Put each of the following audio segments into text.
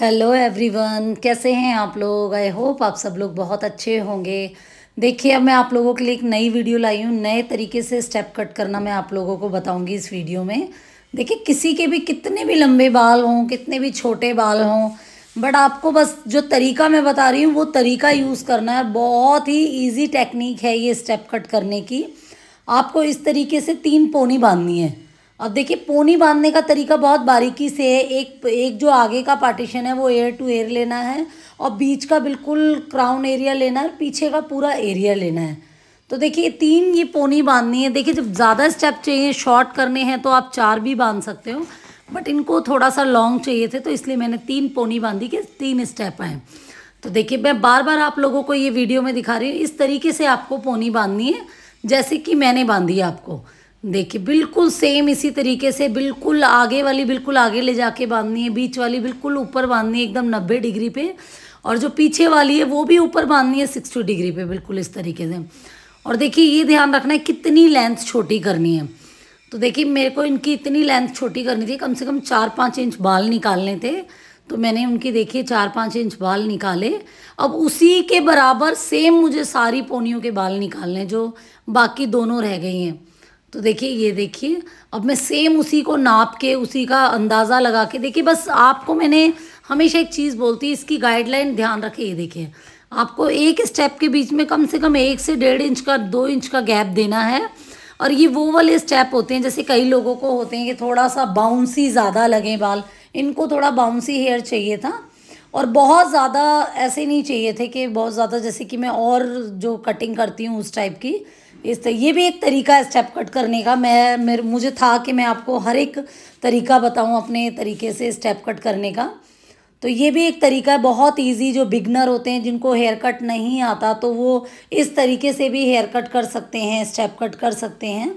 hello everyone कैसे हैं आप लोग आई होप आप सब लोग बहुत अच्छे होंगे देखिए अब मैं आप लोगों के लिए एक नई वीडियो लाई हूँ नए तरीके से स्टेप कट करना मैं आप लोगों को बताऊँगी इस वीडियो में देखिए किसी के भी कितने भी लंबे बाल हों कितने भी छोटे बाल हों बट आपको बस जो तरीका मैं बता रही हूँ वो तरीका यूज़ करना है बहुत ही ईजी टेक्निक है ये स्टेप कट करने की आपको इस तरीके से तीन पोनी बांधनी है और देखिए पोनी बांधने का तरीका बहुत बारीकी से है एक एक जो आगे का पार्टीशन है वो एयर टू एयर लेना है और बीच का बिल्कुल क्राउन एरिया लेना है पीछे का पूरा एरिया लेना है तो देखिए तीन ये पोनी बांधनी है देखिए जब ज़्यादा स्टेप चाहिए शॉर्ट करने हैं तो आप चार भी बांध सकते हो बट इनको थोड़ा सा लॉन्ग चाहिए थे तो इसलिए मैंने तीन पोनी बांधी के तीन स्टेप हैं तो देखिए मैं बार बार आप लोगों को ये वीडियो में दिखा रही हूँ इस तरीके से आपको पोनी बांधनी है जैसे कि मैंने बांधी है आपको देखिए बिल्कुल सेम इसी तरीके से बिल्कुल आगे वाली बिल्कुल आगे ले जाके बांधनी है बीच वाली बिल्कुल ऊपर बांधनी है एकदम नब्बे डिग्री पे और जो पीछे वाली है वो भी ऊपर बांधनी है सिक्सटी डिग्री पे बिल्कुल इस तरीके से और देखिए ये ध्यान रखना है कितनी लेंथ छोटी करनी है तो देखिए मेरे को इनकी इतनी लेंथ छोटी करनी थी कम से कम चार पाँच इंच बाल निकालने थे तो मैंने उनकी देखिए चार पाँच इंच बाल निकाले अब उसी के बराबर सेम मुझे सारी पोनियों के बाल निकालने जो बाकी दोनों रह गई हैं तो देखिए ये देखिए अब मैं सेम उसी को नाप के उसी का अंदाज़ा लगा के देखिए बस आपको मैंने हमेशा एक चीज़ बोलती इसकी गाइडलाइन ध्यान रखें ये देखिए आपको एक स्टेप के बीच में कम से कम एक से डेढ़ इंच का दो इंच का गैप देना है और ये वो वाले स्टेप होते हैं जैसे कई लोगों को होते हैं कि थोड़ा सा बाउंसी ज़्यादा लगे बाल इनको थोड़ा बाउंसी हेयर चाहिए था और बहुत ज़्यादा ऐसे नहीं चाहिए थे कि बहुत ज़्यादा जैसे कि मैं और जो कटिंग करती हूँ उस टाइप की इस तरह ये भी एक तरीका है स्टेप कट करने का मैं मेरे मुझे था कि मैं आपको हर एक तरीका बताऊं अपने तरीके से स्टेप कट करने का तो ये भी एक तरीका है बहुत इजी जो बिगनर होते हैं जिनको हेयर कट नहीं आता तो वो इस तरीके से भी हेयर कट कर सकते हैं स्टेप कट कर सकते हैं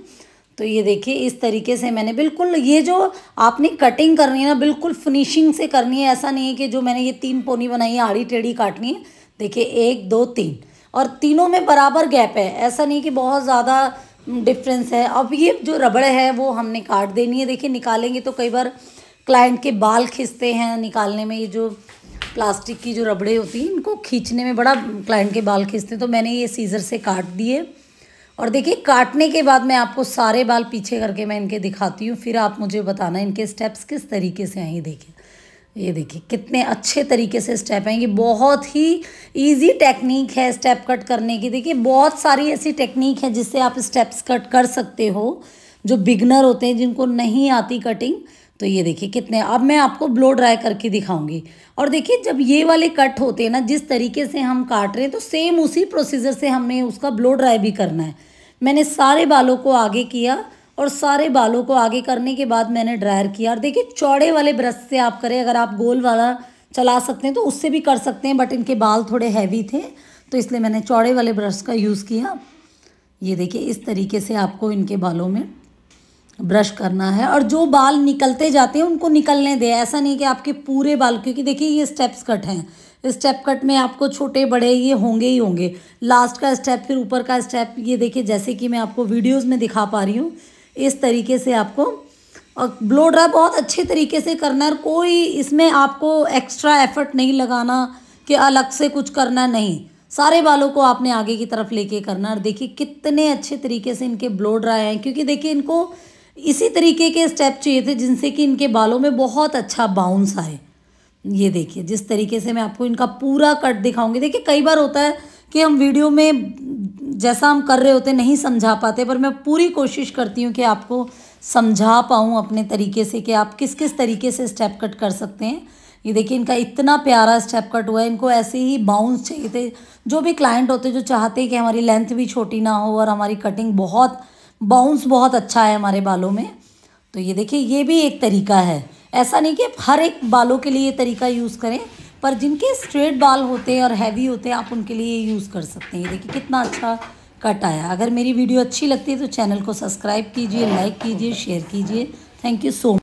तो ये देखिए इस तरीके से मैंने बिल्कुल ये जो आपने कटिंग करनी है ना बिल्कुल फिनिशिंग से करनी है ऐसा नहीं है कि जो मैंने ये तीन पोनी बनाई है आड़ी टेढ़ी काटनी है देखिए एक दो तीन और तीनों में बराबर गैप है ऐसा नहीं कि बहुत ज़्यादा डिफरेंस है अब ये जो रबड़ है वो हमने काट देनी है देखिए निकालेंगे तो कई बार क्लाइंट के बाल खींचते हैं निकालने में ये जो प्लास्टिक की जो रबड़े होती हैं इनको खींचने में बड़ा क्लाइंट के बाल खींचते हैं तो मैंने ये सीज़र से काट दिए और देखिए काटने के बाद मैं आपको सारे बाल पीछे करके मैं इनके दिखाती हूँ फिर आप मुझे बताना इनके स्टेप्स किस तरीके से आए देखिए ये देखिए कितने अच्छे तरीके से स्टेप हैं ये बहुत ही इजी टेक्निक है स्टेप कट करने की देखिए बहुत सारी ऐसी टेक्निक है जिससे आप स्टेप्स कट कर सकते हो जो बिगनर होते हैं जिनको नहीं आती कटिंग तो ये देखिए कितने अब मैं आपको ब्लो ड्राई करके दिखाऊंगी और देखिए जब ये वाले कट होते हैं ना जिस तरीके से हम काट रहे हैं तो सेम उसी प्रोसीजर से हमने उसका ब्लो ड्राई भी करना है मैंने सारे बालों को आगे किया और सारे बालों को आगे करने के बाद मैंने ड्रायर किया और देखिए चौड़े वाले ब्रश से आप करें अगर आप गोल वाला चला सकते हैं तो उससे भी कर सकते हैं बट इनके बाल थोड़े हैवी थे तो इसलिए मैंने चौड़े वाले ब्रश का यूज़ किया ये देखिए इस तरीके से आपको इनके बालों में ब्रश करना है और जो बाल निकलते जाते हैं उनको निकलने दें ऐसा नहीं कि आपके पूरे बाल क्योंकि देखिए ये स्टेप्स कट हैं स्टेप कट में आपको छोटे बड़े ये होंगे ही होंगे लास्ट का स्टेप फिर ऊपर का स्टेप ये देखिए जैसे कि मैं आपको वीडियोस में दिखा पा रही हूँ इस तरीके से आपको और ब्लो ड्राई बहुत अच्छे तरीके से करना है कोई इसमें आपको एक्स्ट्रा एफर्ट नहीं लगाना कि अलग से कुछ करना नहीं सारे बालों को आपने आगे की तरफ लेके करना और देखिए कितने अच्छे तरीके से इनके ब्लो ड्राई हैं क्योंकि देखिए इनको इसी तरीके के स्टेप चाहिए थे जिनसे कि इनके बालों में बहुत अच्छा बाउंस आए ये देखिए जिस तरीके से मैं आपको इनका पूरा कट दिखाऊंगी देखिए कई बार होता है कि हम वीडियो में जैसा हम कर रहे होते नहीं समझा पाते पर मैं पूरी कोशिश करती हूँ कि आपको समझा पाऊँ अपने तरीके से कि आप किस किस तरीके से स्टेप कट कर सकते हैं ये देखिए इनका इतना प्यारा स्टेप कट हुआ है इनको ऐसे ही बाउंस चाहिए थे जो भी क्लाइंट होते जो चाहते हैं कि हमारी लेंथ भी छोटी ना हो और हमारी कटिंग बहुत बाउंस बहुत अच्छा है हमारे बालों में तो ये देखिए ये भी एक तरीका है ऐसा नहीं कि हर एक बालों के लिए ये तरीका यूज़ करें पर जिनके स्ट्रेट बाल होते हैं और हैवी होते हैं आप उनके लिए यूज़ कर सकते हैं देखिए कितना अच्छा कट आया अगर मेरी वीडियो अच्छी लगती है तो चैनल को सब्सक्राइब कीजिए लाइक कीजिए शेयर कीजिए थैंक यू सो मच